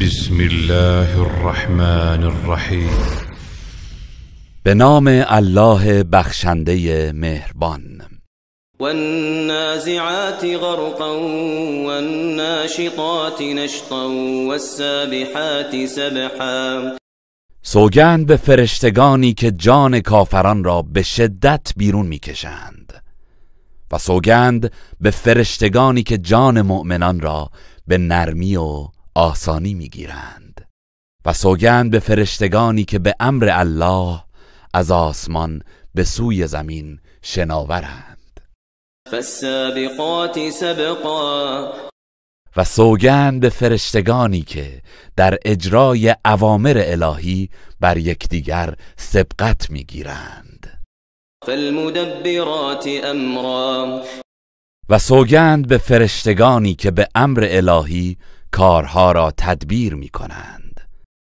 بسم الله الرحمن الرحیم به نام الله بخشنده مهربان النازعات غرقا الناشطات نشطا السابحات سبحا سوگند به فرشتگانی که جان کافران را به شدت بیرون میکشند و سوگند به فرشتگانی که جان مؤمنان را به نرمی و آسانی میگیرند و سوگند به فرشتگانی که به امر الله از آسمان به سوی زمین شناورند سبقا و سوگند به فرشتگانی که در اجرای اوامر الهی بر یکدیگر سبقت میگیرند فالمدبرات و سوگند به فرشتگانی که به امر الهی کارها را تدبیر می کنند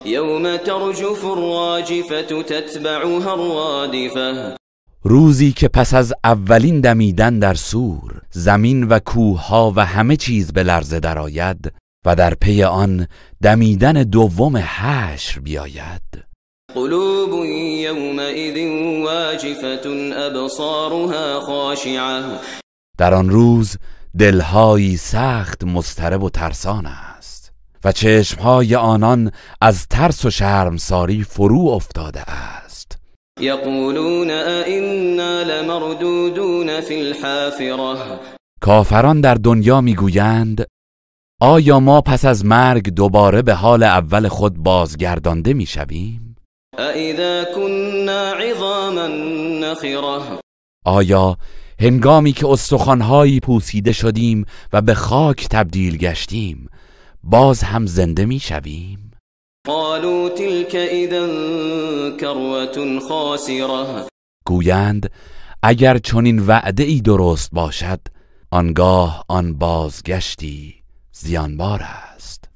یوم ترجف الراجفه تتبعها الرادفه روزی که پس از اولین دمیدن در سور زمین و ها و همه چیز به لرزه درآید و در پی آن دمیدن دوم حشر بیاید قلوب یومئذ ابصارها خاشعه در آن روز دلهایی سخت مضطرب و ترسان و چشمهای آنان از ترس و شرمساری فرو افتاده است یقولون ائنا لمردودون فی الحافره کافران در دنیا میگویند آیا ما پس از مرگ دوباره به حال اول خود بازگردانده میشویم اذا کنا عظاما نخره آیا هنگامی که استخوانهایی پوسیده شدیم و به خاک تبدیل گشتیم باز هم زنده می شویم قالوا تلک گویند اگر چنین وعده ای درست باشد آنگاه آن بازگشتی زیانبار است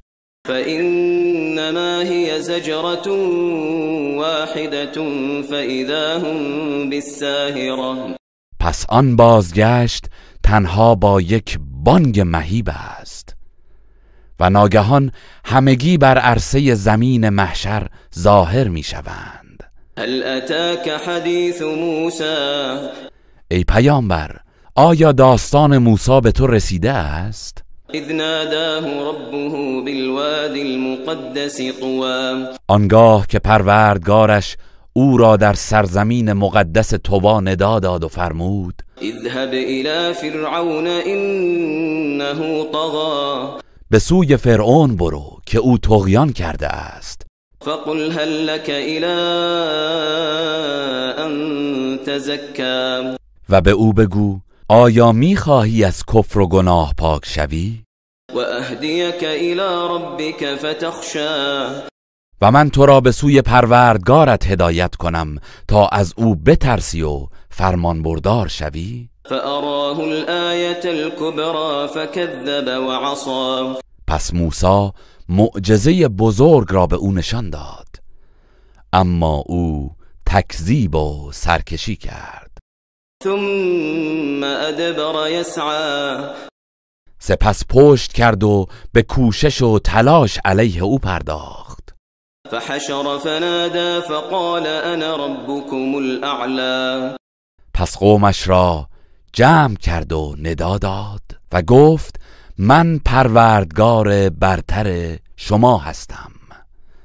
فانما هی زجرت واحده فاذا هم بالساهره پس آن بازگشت تنها با یک بانگ مهیب است ناگهان همگی بر عرصه زمین محشر ظاهر می شوند هل حدیث موسی ای پیامبر آیا داستان موسی به تو رسیده است؟ اذ ناداه ربه بالواد المقدس قوام آنگاه که پروردگارش او را در سرزمین مقدس توبا ندا داد و فرمود اذهب الى فرعون انه طغا به سوی فرعون برو که او تغیان کرده است فقل هل لک الی ان و به او بگو آیا می خواهی از کفر و گناه پاک شوی؟ و اهدیک ربك فتخشا و من تو را به سوی پروردگارت هدایت کنم تا از او بترسی و فرمان بردار شوی؟ فأراه الآية الكبرى فكذب وعصى پس موسا معجزه بزرگ را به او نشان داد اما او تکذیب و سرکشی کرد ثم ادبر یسعی. سپس پشت کرد و به کوشش و تلاش علیه او پرداخت فحشر فنادا فقال انا ربکم الاعلی پس قومش را جمع کرد و ندا داد و گفت من پروردگار برتر شما هستم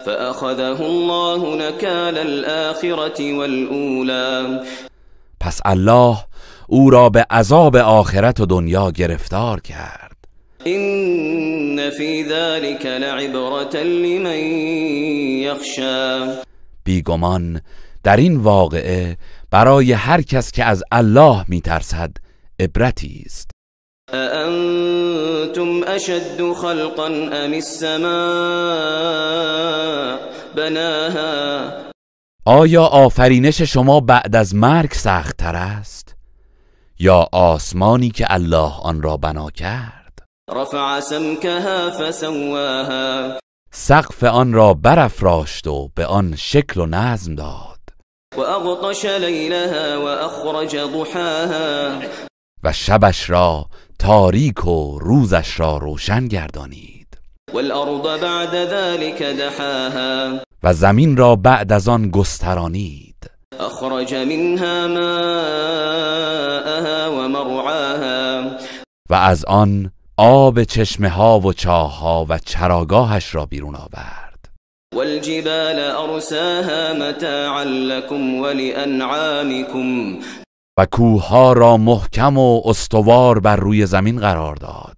فأخذه الله نکال الآخرة والأولى پس الله او را به عذاب آخرت و دنیا گرفتار کرد این فی ذلك لعبرة لمن یخشا بیگمان در این واقعه برای هر کس که از الله میترسد عبرتی است أأنتم أشد خلقا أم السماء بناها آیا آفرینش شما بعد از مرگ سختتر است یا آسمانی که الله آن را بنا کرد رفع سمکها فسواها سقف آن را برافراشت و به آن شکل و نظم داد و اغطش لیلها و اخرج ضحاها و شبش را تاریک و روزش را روشن گردانید والارض بعد ذلک دحاها و زمین را بعد از آن گسترانید اخرج منها ماءها و و از آن آب چشمه ها و چاه ها و چراگاهش را بیرون آورد والجبال ارساها متاعا لکم ولانعامکم و کوهها را محکم و استوار بر روی زمین قرار داد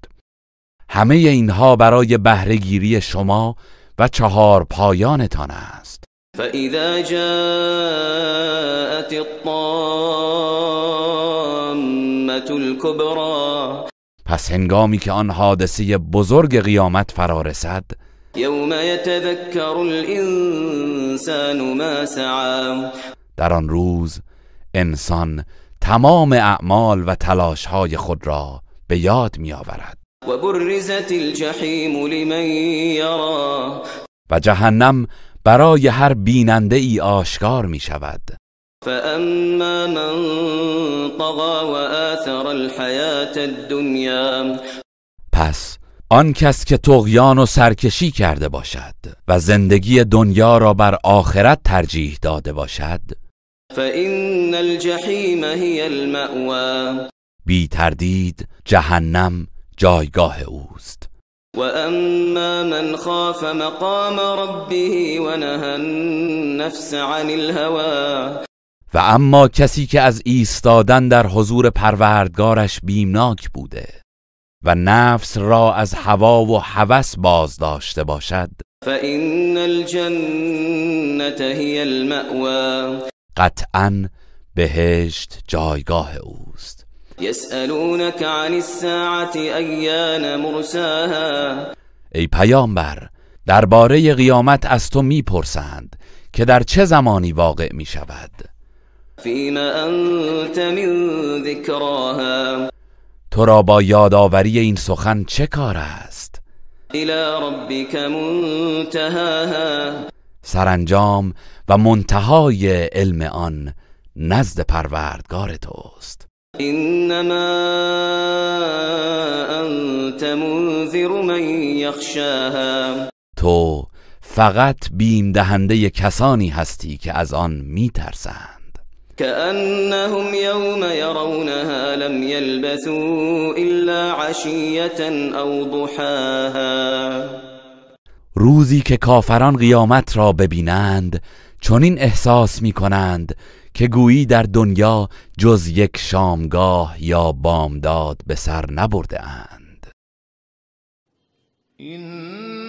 همه اینها برای بهرهگیری شما و چهار پایانتان است فاذا جاءت الطامه الکبری پس هنگامی که آن حادثه بزرگ قیامت فرا رسد یوم یتذکر الانسان ما سعی در آن روز انسان تمام اعمال و های خود را به یاد می آورد و الجحیم لمن یرا و جهنم برای هر بیننده ای آشکار می شود فاما من الحیات الدنیا پس آن کس که تغیان و سرکشی کرده باشد و زندگی دنیا را بر آخرت ترجیح داده باشد فإن الجحیم هی المأوى بی تردید جهنم جایگاه اوست و اما من خاف مقام ربه و نهى النفس عن الهوا و اما کسی که از ایستادن در حضور پروردگارش بیمناک بوده و نفس را از هوا و هوس باز داشته باشد فإن الجنة هي المأوى قطعا بهشت جایگاه اوست یسالونک عن الساعه ایان مرساها ای پیامبر درباره قیامت از تو میپرسند که در چه زمانی واقع می شود فیما انت من ذکراها تو را با یادآوری این سخن چه کار است الی ربک منتهاها سرانجام و منتهای علم آن نزد پروردگار توست انما انت منذر من یخشاها تو فقط بیم دهنده کسانی هستی که از آن میترسند كأنهم یوم یرونها لم يلبثوا إلا عشية او ضحاها روزی که کافران قیامت را ببینند این احساس می کنند که گویی در دنیا جز یک شامگاه یا بامداد به سر نبرده اند این